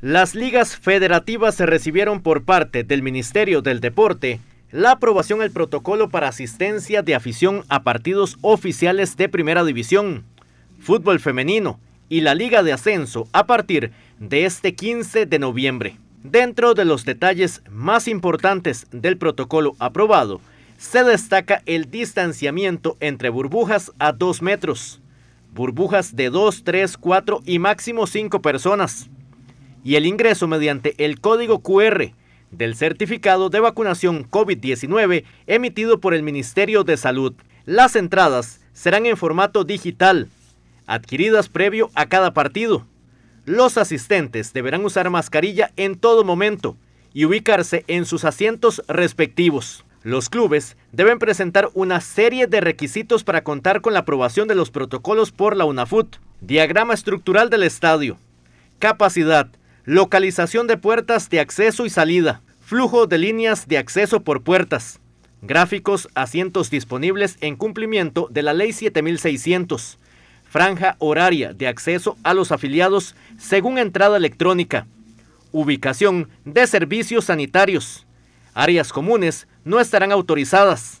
Las ligas federativas se recibieron por parte del Ministerio del Deporte la aprobación del protocolo para asistencia de afición a partidos oficiales de Primera División, fútbol femenino y la Liga de Ascenso a partir de este 15 de noviembre. Dentro de los detalles más importantes del protocolo aprobado, se destaca el distanciamiento entre burbujas a 2 metros, burbujas de 2, 3, 4 y máximo 5 personas, y el ingreso mediante el código QR del certificado de vacunación COVID-19 emitido por el Ministerio de Salud. Las entradas serán en formato digital, adquiridas previo a cada partido. Los asistentes deberán usar mascarilla en todo momento y ubicarse en sus asientos respectivos. Los clubes deben presentar una serie de requisitos para contar con la aprobación de los protocolos por la UNAFUT. Diagrama estructural del estadio, capacidad, Localización de puertas de acceso y salida. Flujo de líneas de acceso por puertas. Gráficos, asientos disponibles en cumplimiento de la Ley 7600. Franja horaria de acceso a los afiliados según entrada electrónica. Ubicación de servicios sanitarios. Áreas comunes no estarán autorizadas.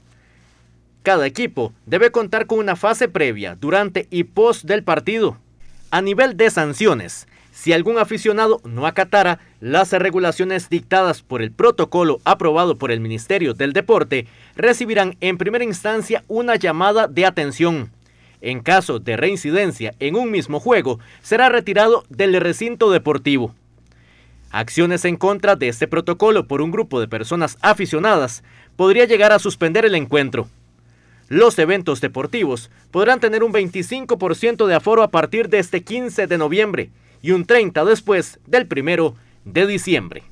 Cada equipo debe contar con una fase previa, durante y post del partido. A nivel de sanciones, si algún aficionado no acatara las regulaciones dictadas por el protocolo aprobado por el Ministerio del Deporte, recibirán en primera instancia una llamada de atención. En caso de reincidencia en un mismo juego, será retirado del recinto deportivo. Acciones en contra de este protocolo por un grupo de personas aficionadas podría llegar a suspender el encuentro. Los eventos deportivos podrán tener un 25% de aforo a partir de este 15 de noviembre, y un 30 después del primero de diciembre.